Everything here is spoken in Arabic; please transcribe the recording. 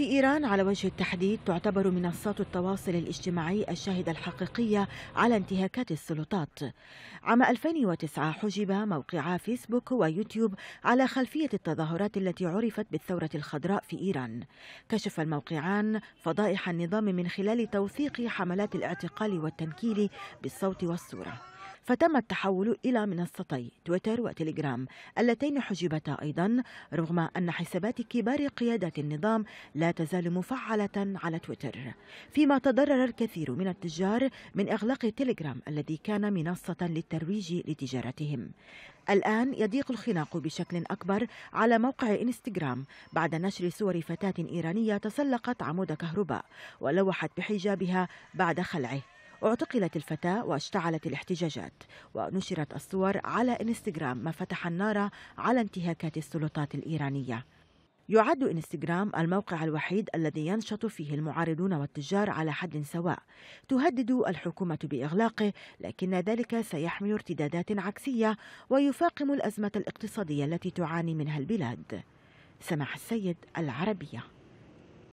في إيران على وجه التحديد تعتبر منصات التواصل الاجتماعي الشاهدة الحقيقية على انتهاكات السلطات عام 2009 حجب موقع فيسبوك ويوتيوب على خلفية التظاهرات التي عرفت بالثورة الخضراء في إيران كشف الموقعان فضائح النظام من خلال توثيق حملات الاعتقال والتنكيل بالصوت والصورة فتم التحول إلى منصتي تويتر وتليجرام اللتين حجبتا أيضا رغم أن حسابات كبار قيادات النظام لا تزال مفعلة على تويتر فيما تضرر الكثير من التجار من إغلاق تليجرام الذي كان منصة للترويج لتجارتهم الآن يضيق الخناق بشكل أكبر على موقع إنستغرام بعد نشر صور فتاة إيرانية تسلقت عمود كهرباء ولوحت بحجابها بعد خلعه اعتقلت الفتاة واشتعلت الاحتجاجات ونشرت الصور على انستغرام ما فتح النار على انتهاكات السلطات الإيرانية يعد انستغرام الموقع الوحيد الذي ينشط فيه المعارضون والتجار على حد سواء تهدد الحكومة بإغلاقه لكن ذلك سيحمل ارتدادات عكسية ويفاقم الأزمة الاقتصادية التي تعاني منها البلاد سماح السيد العربيه